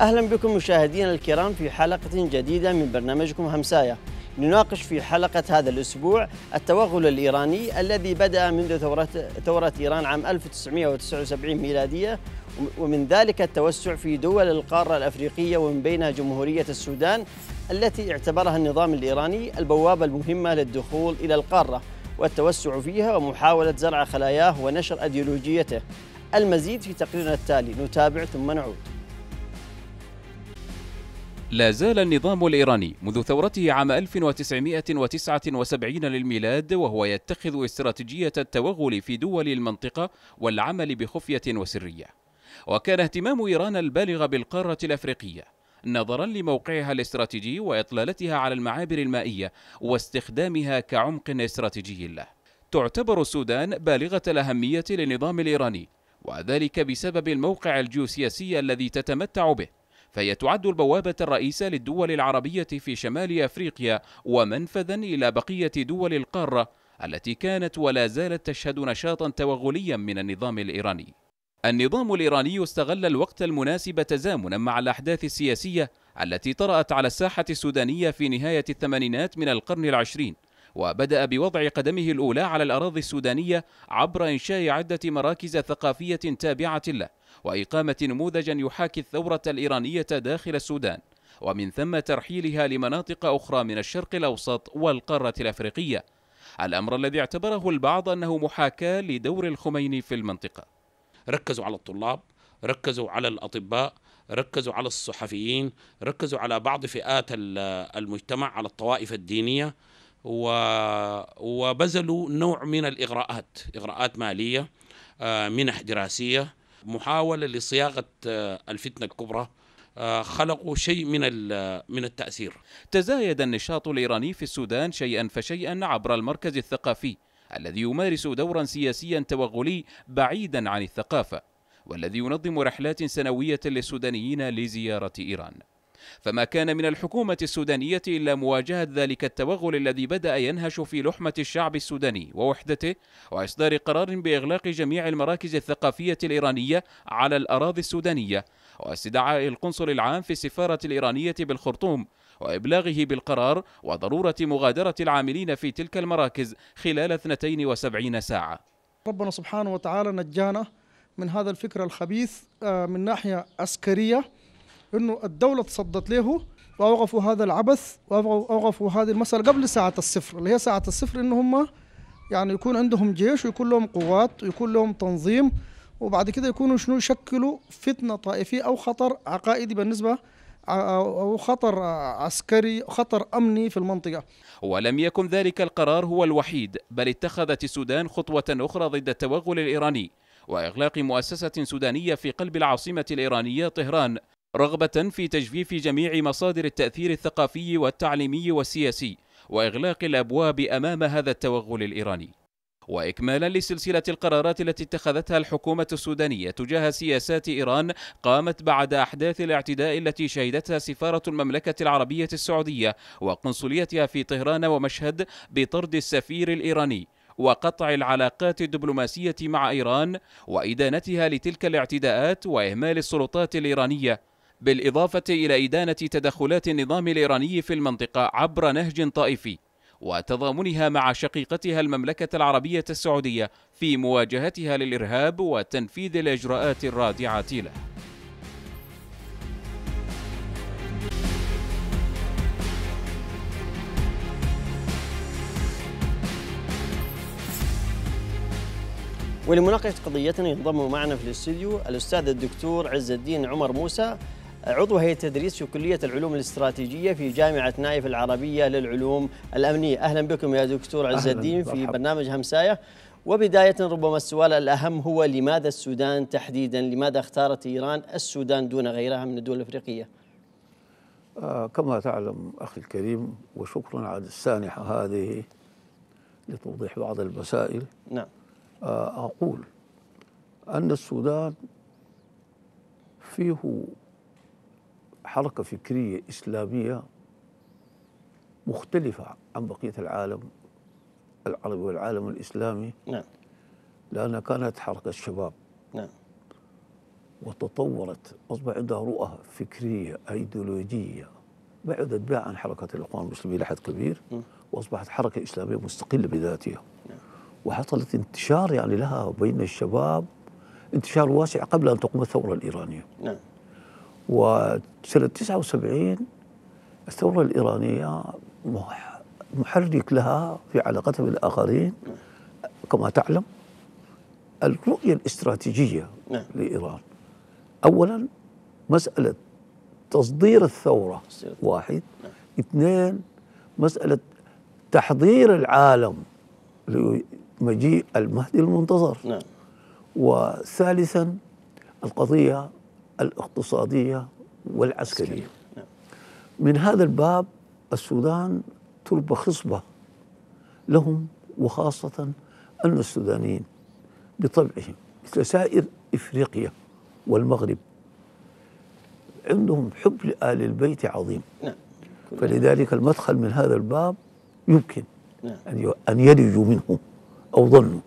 أهلا بكم مشاهدينا الكرام في حلقة جديدة من برنامجكم همساية نناقش في حلقة هذا الأسبوع التوغل الإيراني الذي بدأ منذ ثورة, ثورة إيران عام 1979 ميلادية ومن ذلك التوسع في دول القارة الأفريقية ومن بينها جمهورية السودان التي اعتبرها النظام الإيراني البوابة المهمة للدخول إلى القارة والتوسع فيها ومحاولة زرع خلاياه ونشر أيديولوجيته المزيد في تقريرنا التالي نتابع ثم نعود لا زال النظام الإيراني منذ ثورته عام 1979 للميلاد وهو يتخذ استراتيجية التوغل في دول المنطقة والعمل بخفية وسرية وكان اهتمام إيران البالغ بالقارة الأفريقية نظرا لموقعها الاستراتيجي وإطلالتها على المعابر المائية واستخدامها كعمق استراتيجي له تعتبر السودان بالغة الأهمية للنظام الإيراني وذلك بسبب الموقع الجيوسياسي الذي تتمتع به فهي تعد البوابة الرئيسة للدول العربية في شمال أفريقيا ومنفذا إلى بقية دول القارة التي كانت ولا زالت تشهد نشاطا توغليا من النظام الإيراني النظام الإيراني استغل الوقت المناسب تزامنا مع الأحداث السياسية التي طرأت على الساحة السودانية في نهاية الثمانينات من القرن العشرين وبدأ بوضع قدمه الأولى على الأراضي السودانية عبر إنشاء عدة مراكز ثقافية تابعة له وإقامة نموذجا يحاكي الثورة الإيرانية داخل السودان ومن ثم ترحيلها لمناطق أخرى من الشرق الأوسط والقارة الأفريقية الأمر الذي اعتبره البعض أنه محاكاة لدور الخميني في المنطقة ركزوا على الطلاب ركزوا على الأطباء ركزوا على الصحفيين ركزوا على بعض فئات المجتمع على الطوائف الدينية وبذلوا نوع من الإغراءات إغراءات مالية آه، منح دراسية محاولة لصياغة آه، الفتنة الكبرى آه، خلقوا شيء من آه، من التأثير. تزايد النشاط الإيراني في السودان شيئا فشيئا عبر المركز الثقافي الذي يمارس دورا سياسيا توغلي بعيدا عن الثقافة والذي ينظم رحلات سنوية للسودانيين لزيارة إيران. فما كان من الحكومة السودانية إلا مواجهة ذلك التوغل الذي بدأ ينهش في لحمة الشعب السوداني ووحدته وإصدار قرار بإغلاق جميع المراكز الثقافية الإيرانية على الأراضي السودانية واستدعاء القنصل العام في السفارة الإيرانية بالخرطوم وإبلاغه بالقرار وضرورة مغادرة العاملين في تلك المراكز خلال 72 ساعة ربنا سبحانه وتعالى نجانا من هذا الفكر الخبيث آه، من ناحية عسكرية انه الدوله تصدت له واوقفوا هذا العبث واوقفوا هذه المساله قبل ساعه الصفر اللي هي ساعه الصفر ان هم يعني يكون عندهم جيش ويكون لهم قوات ويكون لهم تنظيم وبعد كده يكونوا شنو يشكلوا فتنه طائفيه او خطر عقائدي بالنسبه أو خطر عسكري خطر أمني في المنطقة ولم يكن ذلك القرار هو الوحيد بل اتخذت السودان خطوة أخرى ضد التوغل الإيراني وإغلاق مؤسسة سودانية في قلب العاصمة الإيرانية طهران رغبة في تجفيف جميع مصادر التأثير الثقافي والتعليمي والسياسي وإغلاق الأبواب أمام هذا التوغل الإيراني واكمالا لسلسله القرارات التي اتخذتها الحكومه السودانيه تجاه سياسات ايران قامت بعد احداث الاعتداء التي شهدتها سفاره المملكه العربيه السعوديه وقنصليتها في طهران ومشهد بطرد السفير الايراني وقطع العلاقات الدبلوماسيه مع ايران وادانتها لتلك الاعتداءات واهمال السلطات الايرانيه بالإضافة إلى إدانة تدخلات النظام الإيراني في المنطقة عبر نهج طائفي وتضامنها مع شقيقتها المملكة العربية السعودية في مواجهتها للإرهاب وتنفيذ الإجراءات الرادعة له ولمناقشة قضيتنا ينضم معنا في الاستديو الأستاذ الدكتور عز الدين عمر موسى عضو هيئة تدريس في كلية العلوم الاستراتيجية في جامعة نايف العربية للعلوم الأمنية أهلا بكم يا دكتور عز الدين في برنامج همساية وبداية ربما السؤال الأهم هو لماذا السودان تحديدا لماذا اختارت إيران السودان دون غيرها من الدول الأفريقية آه كما تعلم أخي الكريم وشكرا على السانحة هذه لتوضيح بعض المسائل نعم آه أقول أن السودان فيه حركة فكرية إسلامية مختلفة عن بقية العالم العربي والعالم الإسلامي نعم لأنها كانت حركة شباب نعم وتطورت أصبح عندها رؤى فكرية أيديولوجية بعدت بها عن حركة الإخوان المسلمين لحد كبير وأصبحت حركة إسلامية مستقلة بذاتها نعم. وحصلت انتشار يعني لها بين الشباب انتشار واسع قبل أن تقوم الثورة الإيرانية نعم وسنة 79 الثورة الإيرانية محرك لها في علاقتها بالآخرين كما تعلم الرؤية الاستراتيجية نعم. لإيران أولا مسألة تصدير الثورة واحد نعم. اثنين مسألة تحضير العالم لمجيء المهدي المنتظر نعم. وثالثا القضية الاقتصادية والعسكرية نعم. من هذا الباب السودان تربة خصبة لهم وخاصة أن السودانيين بطبعهم مثل سائر إفريقيا والمغرب عندهم حب لآل البيت عظيم نعم. فلذلك المدخل من هذا الباب يمكن نعم. أن يلجوا منه أو ظنوا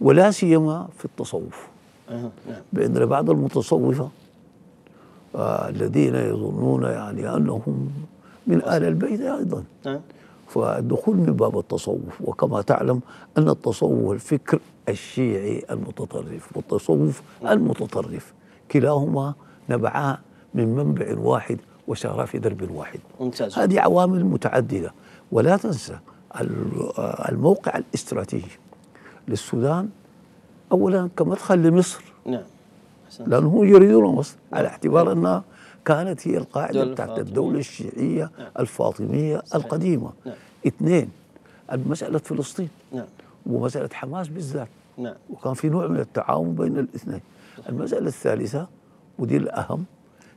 ولا سيما في التصوف نعم. بأن بعض المتصوفة الذين يظنون يعني أنهم من آل البيت أيضا فالدخول من باب التصوف وكما تعلم أن التصوف الفكر الشيعي المتطرف والتصوف المتطرف كلاهما نبعا من منبع واحد وسهرا في درب واحد ممتاز. هذه عوامل متعددة ولا تنسى الموقع الاستراتيجي للسودان أولا كمدخل لمصر نعم هم يريدون مصر على اعتبار أنها كانت هي القاعدة بتاعت الدولة الشيعية نعم. الفاطمية القديمة نعم. اثنين مسألة فلسطين نعم. ومسألة حماس بالذات وكان في نوع من التعاون بين الاثنين المسألة الثالثة ودي الأهم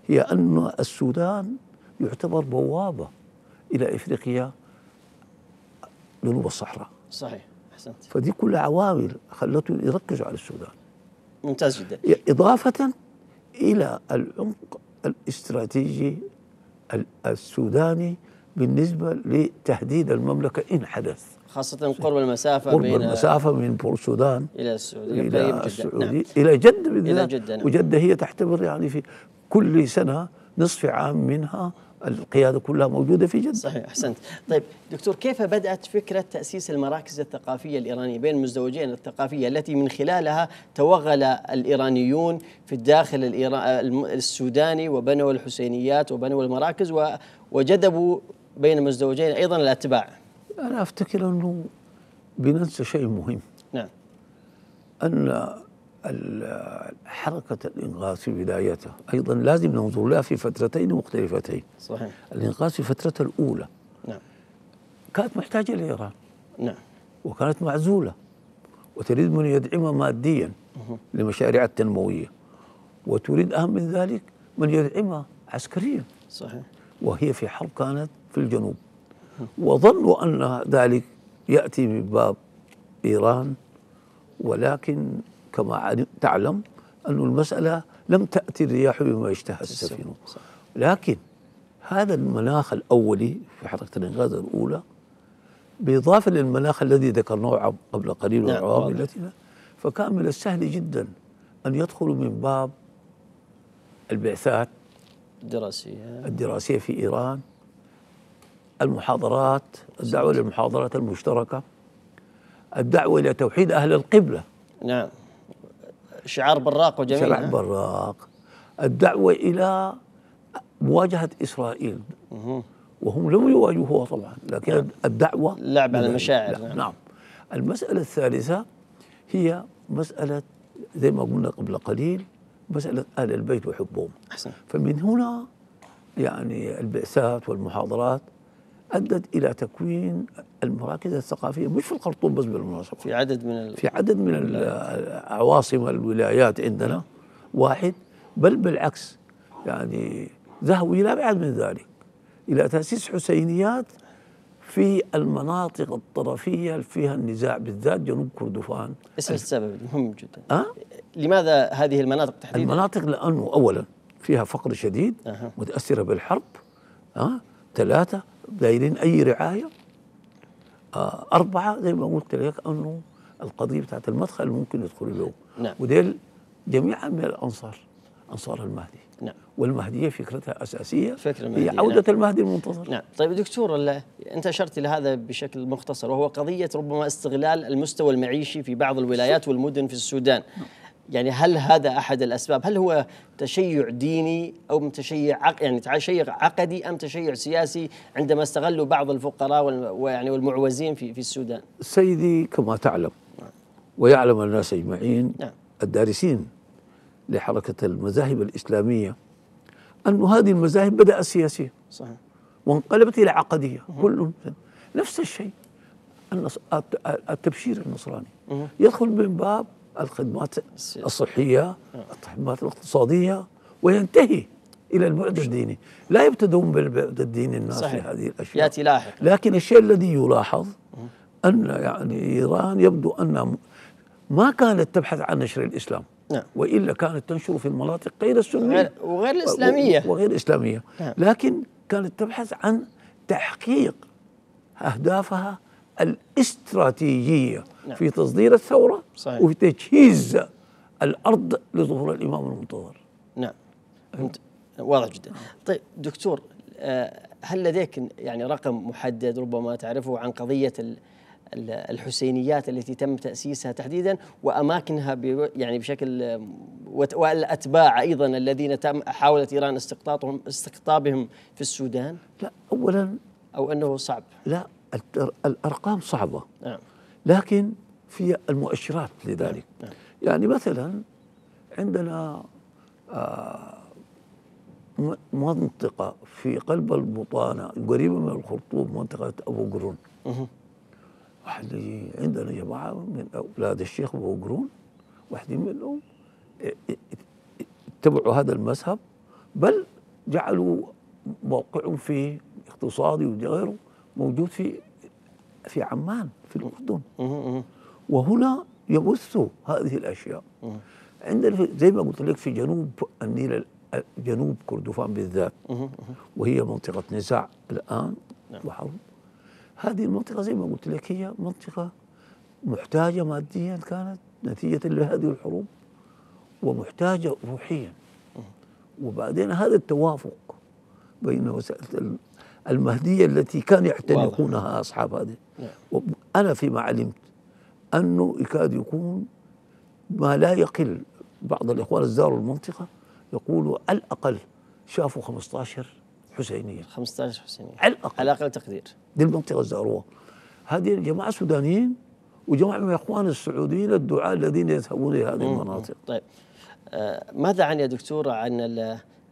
هي أن السودان يعتبر بوابة إلى إفريقيا جنوب الصحراء صحيح أحسنت فدي كلها عوامل خلته يركزوا على السودان ممتاز جدا إضافة إلى العمق الاستراتيجي السوداني بالنسبة لتهديد المملكة إن حدث خاصة قرب المسافة قرب بين المسافة من السودان إلى السعودية إلى طيب السعودية نعم. إلى جدة إلى جدة نعم. وجدة هي تعتبر يعني في كل سنة نصف عام منها القيادة كلها موجودة في جدة صحيح أحسنت طيب دكتور كيف بدأت فكرة تأسيس المراكز الثقافية الإيرانية بين المزدوجين الثقافية التي من خلالها توغل الإيرانيون في الداخل السوداني وبنوا الحسينيات وبنوا المراكز وجذبوا بين المزدوجين أيضا الأتباع أنا أفتكر أنه بننسى شيء مهم نعم أن حركة الإنغاص في بدايتها أيضا لازم ننظر لها في فترتين مختلفتين صحيح الإنغاص في فترة الأولى نعم كانت محتاجة لإيران نعم وكانت معزولة وتريد من يدعمها ماديا لمشاريع التنموية وتريد أهم من ذلك من يدعمها عسكريا صحيح وهي في حرب كانت في الجنوب وظنوا أن ذلك يأتي من باب إيران ولكن كما تعلم أن المسألة لم تأتي الرياح بما اشتهى السفينة لكن هذا المناخ الأولي في حركة الإنقاذ الأولى بالإضافة للمناخ الذي ذكرناه قبل قليل وعواملتنا نعم، التي فكان من السهل جدا أن يدخلوا من باب البعثات الدراسية الدراسية في إيران المحاضرات الدعوة للمحاضرات المشتركة الدعوة إلى توحيد أهل القبلة نعم شعار براق وجميل شعار براق الدعوة إلى مواجهة إسرائيل وهم لم يواجهوها طبعا لكن نعم. الدعوة لعب على المشاعر نعم. نعم المسألة الثالثة هي مسألة زي ما قلنا قبل قليل مسألة أهل البيت وحبهم أحسن. فمن هنا يعني البعثات والمحاضرات ادت الى تكوين المراكز الثقافيه مش في الخرطوم بس بالمناسبه في عدد من في عدد من عواصم الولايات عندنا واحد بل بالعكس يعني ذهبوا الى ابعد من ذلك الى تاسيس حسينيات في المناطق الطرفيه اللي فيها النزاع بالذات جنوب كردفان اسم السبب مهم جدا أه؟ لماذا هذه المناطق تحديدا؟ المناطق لانه اولا فيها فقر شديد أه. متاثره بالحرب أه؟ ثلاثه دايرين اي رعايه آه اربعه زي ما قلت لك انه القضيه بتاعت المدخل ممكن يدخلوا له نعم. وديل جميعا من الانصار انصار المهدي نعم والمهديه فكرتها اساسيه فكرة هي نعم. عوده نعم. المهدي المنتظر نعم طيب دكتور انت اشرت الى هذا بشكل مختصر وهو قضيه ربما استغلال المستوى المعيشي في بعض الولايات والمدن في السودان نعم. يعني هل هذا احد الاسباب؟ هل هو تشيع ديني او تشيع عق يعني تشيع عقدي ام تشيع سياسي عندما استغلوا بعض الفقراء ويعني والمعوزين في في السودان؟ سيدي كما تعلم ويعلم الناس اجمعين نعم. الدارسين لحركه المذاهب الاسلاميه أن هذه المذاهب بدأت سياسية صحيح وانقلبت إلى عقدية كل نفس الشيء التبشير النصراني يدخل من باب الخدمات الصحية نعم. الخدمات الاقتصادية وينتهي إلى البعد الديني لا يبتدون بالبعد الديني الناس صحيح. في هذه الأشياء يأتي لاحق لكن الشيء الذي يلاحظ أن يعني إيران يبدو أن ما كانت تبحث عن نشر الإسلام نعم. والا كانت تنشر في المناطق غير السنيه وغير الاسلاميه وغير الاسلاميه نعم. لكن كانت تبحث عن تحقيق اهدافها الاستراتيجية نعم. في تصدير الثورة صحيح. وفي تجهيز الأرض لظهور الإمام المنتظر نعم أه. واضح جدا طيب دكتور آه، هل لديك يعني رقم محدد ربما تعرفه عن قضية الحسينيات التي تم تأسيسها تحديدا وأماكنها يعني بشكل والأتباع أيضا الذين تم حاولت إيران استقطابهم استقطابهم في السودان لا أولا أو أنه صعب لا الارقام صعبه نعم. لكن في المؤشرات لذلك نعم. نعم. يعني مثلا عندنا آه، منطقه في قلب البطانه قريبه من الخرطوم منطقه ابو قرون واحد عندنا جماعه من اولاد الشيخ ابو قرون واحدين منهم اتبعوا هذا المذهب بل جعلوا موقعهم فيه اقتصادي وغيره موجود في في عمان في الأردن وهنا يبث هذه الأشياء عندنا زي ما قلت لك في جنوب النيل جنوب كردفان بالذات وهي منطقة نزاع الآن نعم. وحرب هذه المنطقة زي ما قلت لك هي منطقة محتاجة ماديا كانت نتيجة لهذه الحروب ومحتاجة روحيا وبعدين هذا التوافق بين وسائل المهدية التي كان يعتنقونها أصحاب هذه نعم. أنا فيما علمت أنه يكاد يكون ما لا يقل بعض الإخوان زاروا المنطقة يقولوا على الأقل شافوا 15 حسينية 15 حسينية على الأقل على أقل تقدير دي المنطقة زاروها هذه الجماعة سودانيين وجماعة من الإخوان السعوديين الدعاء الذين يذهبون إلى هذه المناطق طيب آه ماذا عن يا دكتور عن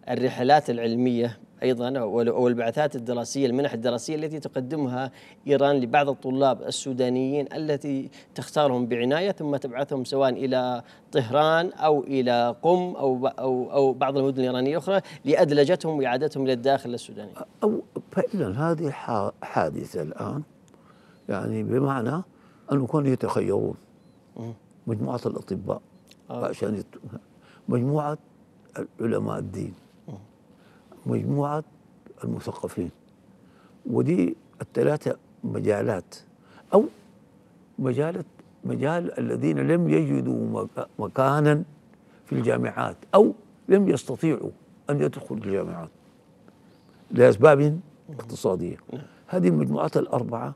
الرحلات العلمية أيضا أو البعثات الدراسية المنح الدراسية التي تقدمها إيران لبعض الطلاب السودانيين التي تختارهم بعناية ثم تبعثهم سواء إلى طهران أو إلى قم أو أو, أو بعض المدن الإيرانية الأخرى لأدلجتهم وإعادتهم إلى الداخل السوداني أو فعلا هذه حادثة الآن يعني بمعنى أنه كانوا يتخيرون مجموعة الأطباء آه. عشان مجموعة علماء الدين مجموعة المثقفين ودي الثلاثة مجالات أو مجال مجال الذين لم يجدوا مكانا في الجامعات أو لم يستطيعوا أن يدخلوا الجامعات لأسباب اقتصادية هذه المجموعات الأربعة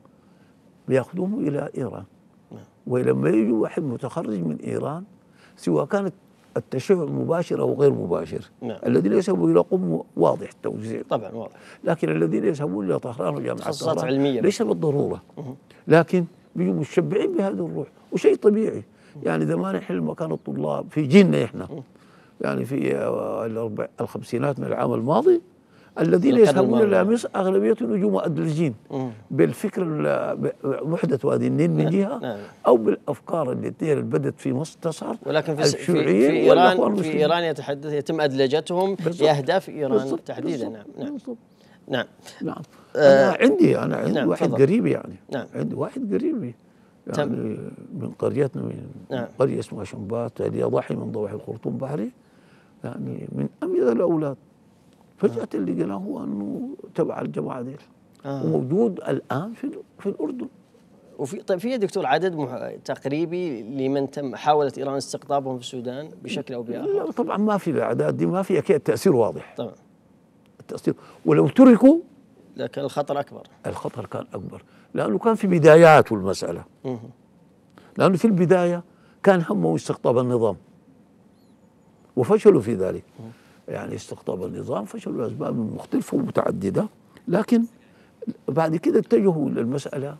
بياخذوهم إلى إيران نعم. ولما يجي واحد متخرج من إيران سواء كانت التشريع المباشر او غير مباشر نعم. الذين يذهبون الى قم واضح التوزيع طبعا واضح لكن الذين يذهبون الى طهران وجامعه طهران علمية ليس بالضروره لكن بيجوا متشبعين بهذه الروح وشيء طبيعي يعني اذا ما نحل مكان الطلاب في جيلنا احنا يعني في الخمسينات من العام الماضي الذين يذهبون الى مصر نجوم ادلجين بالفكر وحده وادي النيل من نعم. جهه نعم. او بالافكار التي بدت في مصر ولكن في, في, في ايران في ايران يتحدث يتم ادلجتهم لاهداف ايران بالزبط تحديدا بالزبط نعم نعم نعم نعم آه، أنا عندي أنا عندي نعم واحد قريب يعني نعم عندي واحد قريبي يعني تم. من قريتنا من نعم. قرية اسمها شنبات هذه ضاحي من ضواحي الخرطوم بحري يعني من أميز الأولاد فجاه اللي هو انه تبع الجماعه دي آه. وموجود الان في في الاردن وفي طيب في دكتور عدد تقريبي لمن تم حاولت ايران استقطابهم في السودان بشكل او باخر؟ لا طبعا ما في الاعداد دي ما في اكيد تاثير واضح طبعا التاثير ولو تركوا لكن الخطر اكبر الخطر كان اكبر لانه كان في بداياته المساله لانه في البدايه كان همه استقطاب النظام وفشلوا في ذلك مه. يعني استقطاب النظام فشلوا لأسباب مختلفة ومتعددة لكن بعد كده اتجهوا للمسألة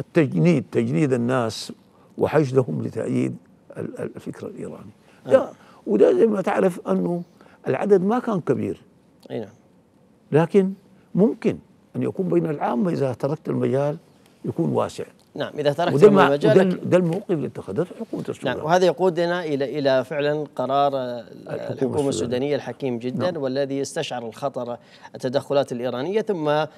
التجنيد تجنيد الناس وحشدهم لتأييد الفكر الإيراني ده آه. وده زي ما تعرف أنه العدد ما كان كبير أي نعم لكن ممكن أن يكون بين العامة إذا تركت المجال يكون واسع نعم اذا وده المجال ده الموقف اللي اتخذته حكومه السودان نعم وهذا يقودنا الى الى فعلا قرار الحكومه, الحكومة السودانيه الحكيم جدا نعم والذي استشعر الخطر التدخلات الايرانيه ثم آه،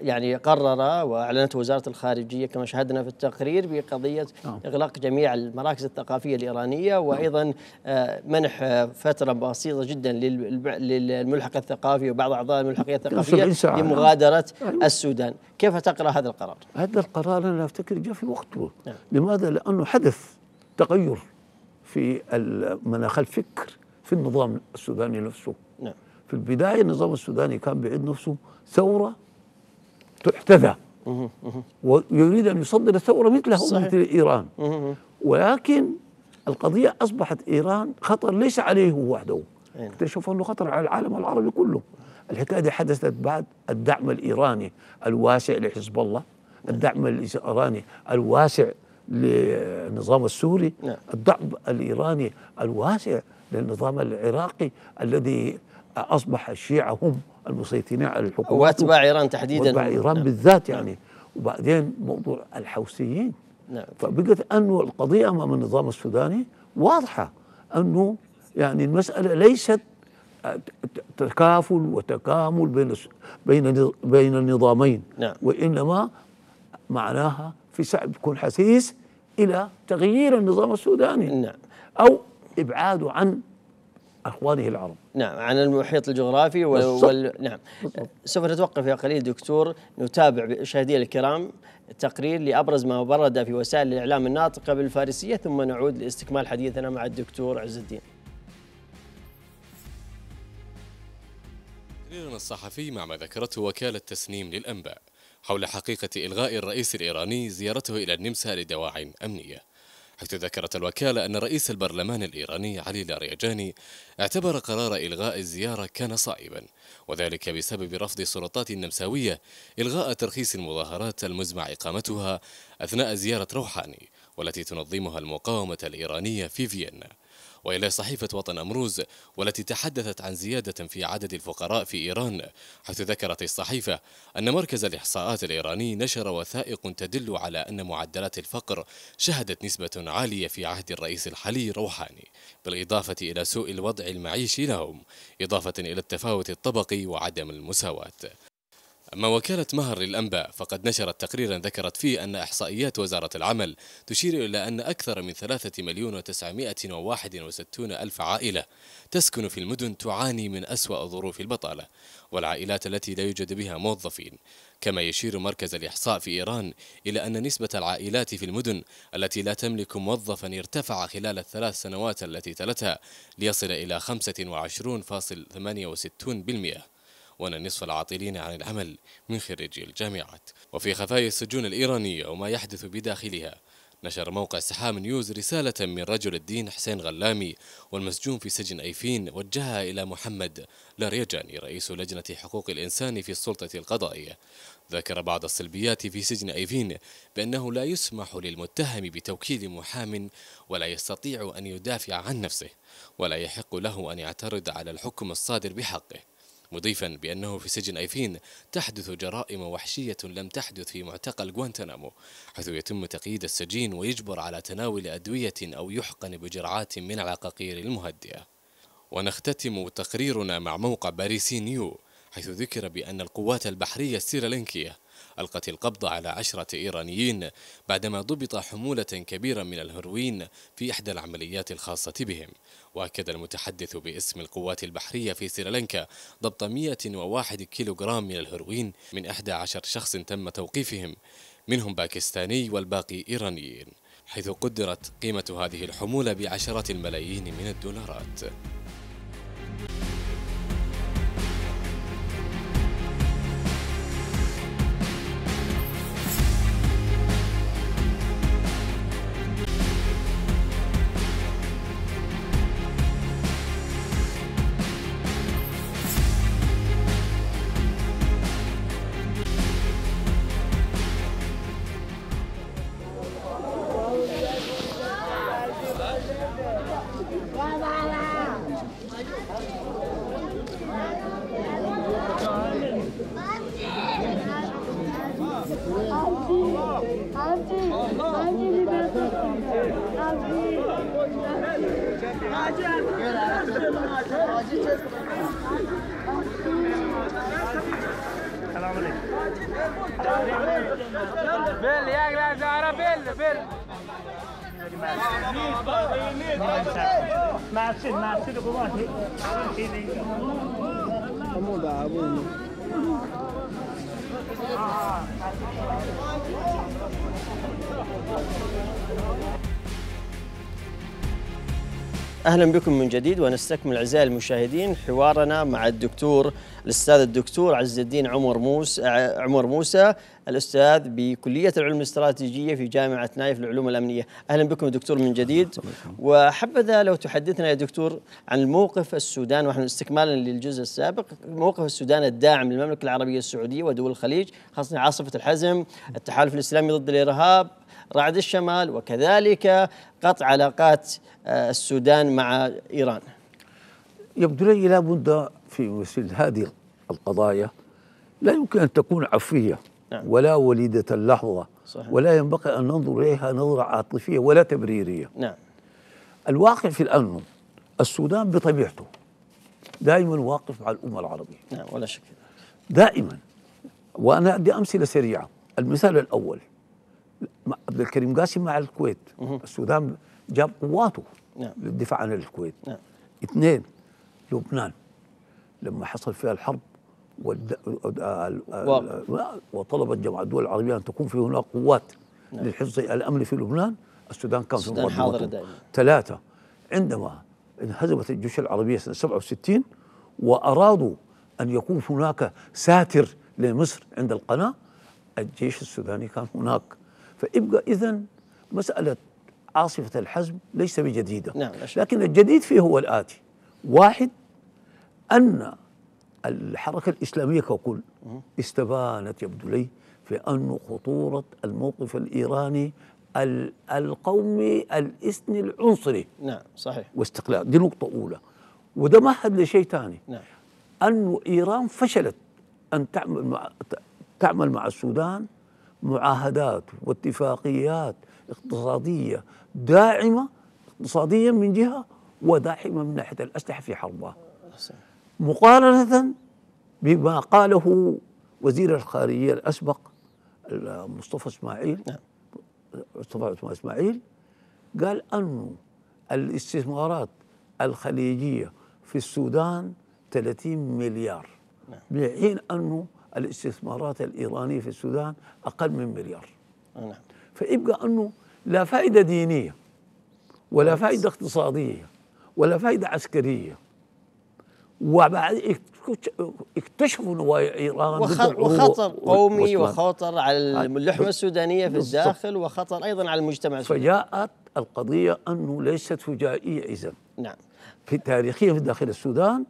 يعني قرر واعلنته وزاره الخارجيه كما شاهدنا في التقرير بقضيه نعم اغلاق جميع المراكز الثقافيه الايرانيه نعم. وايضا نعم منح فتره بسيطه جدا للملحق الثقافي وبعض اعضاء الملحقيه الثقافيه لمغادره أيوة. السودان كيف تقرا هذا القرار؟ هذا القرار انا المبتكر جاء في وقته نعم. لماذا؟ لأنه حدث تغير في المناخ الفكر في النظام السوداني نفسه نعم. في البداية النظام السوداني كان بعيد نفسه ثورة تحتذى ويريد أن يصدر ثورة مثلها صحيح. مثل إيران ولكن القضية أصبحت إيران خطر ليس عليه هو وحده نعم. اكتشفوا أنه خطر على العالم العربي كله الحكاية دي حدثت بعد الدعم الإيراني الواسع لحزب الله الدعم الإيراني الواسع للنظام السوري نعم. الدعم الإيراني الواسع للنظام العراقي الذي أصبح الشيعة هم المسيطرين على الحكومة وأتباع إيران تحديدا وأتباع إيران نعم. بالذات يعني نعم. وبعدين موضوع الحوثيين نعم. فبقت أنه القضية أمام النظام السوداني واضحة أنه يعني المسألة ليست تكافل وتكامل بين بين بين النظامين نعم. وانما معناها في سعي يكون حسيس الى تغيير النظام السوداني نعم او ابعاده عن اخوانه العرب نعم عن المحيط الجغرافي وال... وال... نعم بالضبط. سوف نتوقف يا قليل دكتور نتابع مشاهدينا الكرام تقرير لابرز ما برد في وسائل الاعلام الناطقه بالفارسيه ثم نعود لاستكمال حديثنا مع الدكتور عز الدين تقريرنا الصحفي مع ما ذكرته وكاله تسنيم للانباء حول حقيقة إلغاء الرئيس الإيراني زيارته إلى النمسا لدواعي أمنية حيث ذكرت الوكالة أن رئيس البرلمان الإيراني علي لاريجاني اعتبر قرار إلغاء الزيارة كان صائبا وذلك بسبب رفض السلطات النمساوية إلغاء ترخيص المظاهرات المزمع إقامتها أثناء زيارة روحاني والتي تنظمها المقاومة الإيرانية في فيينا وإلى صحيفة وطن أمروز والتي تحدثت عن زيادة في عدد الفقراء في إيران حيث ذكرت الصحيفة أن مركز الإحصاءات الإيراني نشر وثائق تدل على أن معدلات الفقر شهدت نسبة عالية في عهد الرئيس الحالي روحاني بالإضافة إلى سوء الوضع المعيشي لهم إضافة إلى التفاوت الطبقي وعدم المساواة أما وكالة مهر للأنباء فقد نشرت تقريرا ذكرت فيه أن إحصائيات وزارة العمل تشير إلى أن أكثر من ثلاثة مليون وتسعمائة وواحد وستون ألف عائلة تسكن في المدن تعاني من أسوأ ظروف البطالة والعائلات التي لا يوجد بها موظفين كما يشير مركز الإحصاء في إيران إلى أن نسبة العائلات في المدن التي لا تملك موظفا ارتفع خلال الثلاث سنوات التي تلتها ليصل إلى 25.68% وأن نصف العاطلين عن العمل من خريجي الجامعات وفي خفايا السجون الإيرانية وما يحدث بداخلها نشر موقع سحام نيوز رسالة من رجل الدين حسين غلامي والمسجون في سجن أيفين وجهها إلى محمد لاريجاني رئيس لجنة حقوق الإنسان في السلطة القضائية ذكر بعض السلبيات في سجن أيفين بأنه لا يسمح للمتهم بتوكيل محام ولا يستطيع أن يدافع عن نفسه ولا يحق له أن يعترض على الحكم الصادر بحقه مضيفا بأنه في سجن أيفين تحدث جرائم وحشية لم تحدث في معتقل غوانتنامو حيث يتم تقييد السجين ويجبر على تناول أدوية أو يحقن بجرعات من العقاقير المهدئة ونختتم تقريرنا مع موقع باريسي نيو حيث ذكر بأن القوات البحرية السريلانكية ألقت القبض على عشرة إيرانيين بعدما ضبط حمولة كبيرة من الهروين في إحدى العمليات الخاصة بهم وأكد المتحدث باسم القوات البحرية في سريلانكا ضبط 101 كيلوغرام من الهروين من 11 شخص تم توقيفهم منهم باكستاني والباقي إيرانيين حيث قدرت قيمة هذه الحمولة بعشرات الملايين من الدولارات Bence biber toplayın. Abi. Acı acı. Acı çek. بل يا جلاد عرب بل بل معسل معسل قواتي حمود عبود اهلا بكم من جديد ونستكمل اعزائي المشاهدين حوارنا مع الدكتور الاستاذ الدكتور عز الدين عمر موسى عمر موسى الاستاذ بكليه العلوم الاستراتيجيه في جامعه نايف للعلوم الامنيه اهلا بكم دكتور من جديد وحبذا لو تحدثنا يا دكتور عن موقف السودان واحنا استكمالا للجزء السابق موقف السودان الداعم للمملكه العربيه السعوديه ودول الخليج خاصه عاصفه الحزم التحالف الاسلامي ضد الارهاب رعد الشمال وكذلك قطع علاقات آه، السودان مع إيران يبدو لي لا بد في مثل هذه القضايا لا يمكن أن تكون عفية نعم. ولا وليدة اللحظة ولا ينبغي أن ننظر إليها نظرة عاطفية ولا تبريرية نعم. الواقع في الأمن السودان بطبيعته دائما واقف مع الأمة العربية نعم ولا شك دائما وأنا أدي أمثلة سريعة المثال الأول عبد الكريم قاسم مع الكويت السودان جاب قواته نعم. للدفاع عن الكويت نعم. اثنين لبنان لما حصل فيها الحرب والد... وطلبت جماعة الدول العربية أن تكون في هناك قوات نعم. للحفظ الأمن في لبنان السودان كان في مقدمته ثلاثة عندما انهزمت الجيوش العربية سنة 67 وأرادوا أن يكون هناك ساتر لمصر عند القناة الجيش السوداني كان هناك فيبقى إذا مسألة عاصفة الحزم ليس بجديدة نعم لكن الجديد فيه هو الآتي واحد أن الحركة الإسلامية ككل استبانت يبدو لي في أن خطورة الموقف الإيراني القومي الاثني العنصري نعم صحيح واستقلال دي نقطة أولى وده مهد لشيء ثاني نعم انه إيران فشلت أن تعمل مع تعمل مع السودان معاهدات واتفاقيات اقتصادية داعمة اقتصاديا من جهة وداعمة من ناحية الأسلحة في حربها مقارنة بما قاله وزير الخارجية الأسبق مصطفى إسماعيل نعم. مصطفى إسماعيل قال أنه الاستثمارات الخليجية في السودان 30 مليار بحين نعم. أنه الاستثمارات الإيرانية في السودان أقل من مليار آه، نعم فيبقى أنه لا فائدة دينية ولا فائدة اقتصادية ولا فائدة عسكرية وبعد اكتشفوا نوايا ايران وخطر قومي وخطر على اللحمه السودانيه في الداخل وخطر ايضا على المجتمع السوداني فجاءت القضيه انه ليست فجائيه اذا نعم في تاريخيا في داخل السودان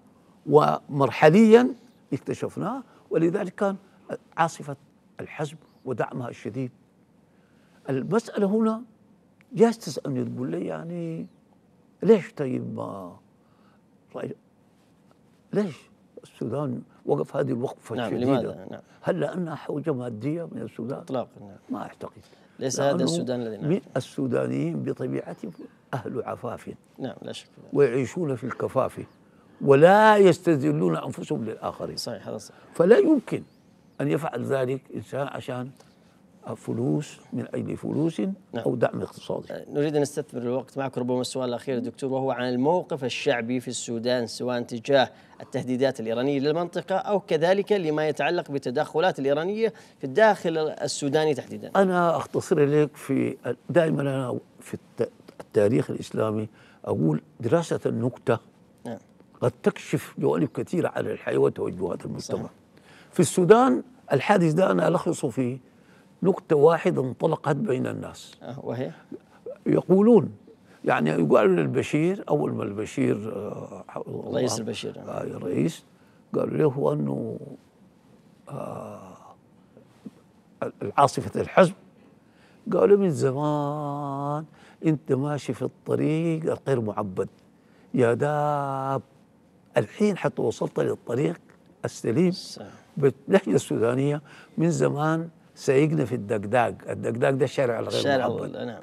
ومرحليا اكتشفناه ولذلك كان عاصفة الحزب ودعمها الشديد المسألة هنا جاستس تسألني تقول لي يعني ليش طيب ما ليش السودان وقف هذه الوقفة نعم الشديدة لماذا؟ نعم هل لأنها حوجة مادية من السودان؟ إطلاقا نعم ما أعتقد ليس هذا السودان الذي نعم السودانيين بطبيعتهم أهل عفاف نعم لا شك ويعيشون في الكفاف ولا يستذلون انفسهم للاخرين صحيح هذا صحيح فلا يمكن ان يفعل ذلك انسان عشان فلوس من اجل فلوس نعم. او دعم اقتصادي. آه، نريد ان نستثمر الوقت معك ربما السؤال الاخير دكتور وهو عن الموقف الشعبي في السودان سواء تجاه التهديدات الايرانيه للمنطقه او كذلك لما يتعلق بالتدخلات الايرانيه في الداخل السوداني تحديدا. انا اختصر لك في دائما انا في التاريخ الاسلامي اقول دراسه النكته قد تكشف جوانب كثيرة عن الحياة وتوجهات المجتمع صحيح. في السودان الحادث ده أنا ألخصه في نقطة واحدة انطلقت بين الناس آه، وهي يقولون يعني يقال للبشير أول ما البشير آه، رئيس البشير يعني. الرئيس قالوا له أنه عاصفة الحزب قالوا من زمان أنت ماشي في الطريق الغير معبد يا داب الحين حتى وصلت للطريق السليم باللهجة السودانية من زمان سايقنا في الدقداق الدقداق ده الشارع الغير الشارع نعم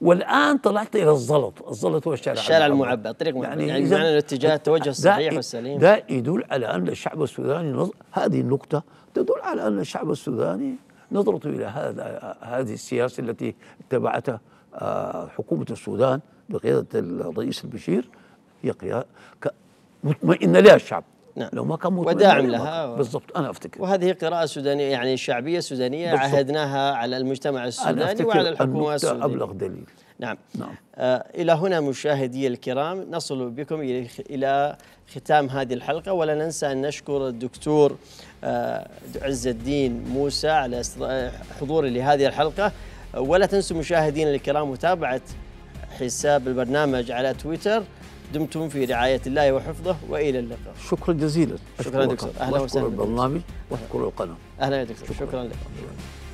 والان طلعت الى الزلط، الزلط هو الشارع الشارع المعبر، الطريق يعني, يعني معنى الاتجاه التوجه الصحيح والسليم ده يدل على ان الشعب السوداني نظ... هذه النقطة تدل على ان الشعب السوداني نظرته الى هذا هذه السياسة التي اتبعتها آه، حكومة السودان بقيادة الرئيس البشير هي مطمئن لها الشعب نعم. لو ما كان مطمئن وداعم لها و... بالضبط انا افتكر وهذه قراءة سودانية يعني شعبية سودانية بالضبط. عهدناها على المجتمع السوداني وعلى الحكومة السودانية أبلغ دليل نعم, نعم. آه إلى هنا مشاهدي الكرام نصل بكم إلى ختام هذه الحلقة ولا ننسى أن نشكر الدكتور آه عز الدين موسى على حضوره لهذه الحلقة ولا تنسوا مشاهدينا الكرام متابعة حساب البرنامج على تويتر دمتم في رعاية الله وحفظه وإلى اللقاء شكرا جزيلا شكرا دكتور أهلا وسهلا بالبرنامج وأشكر القناة أهلا يا دكتور شكرا, شكرا لك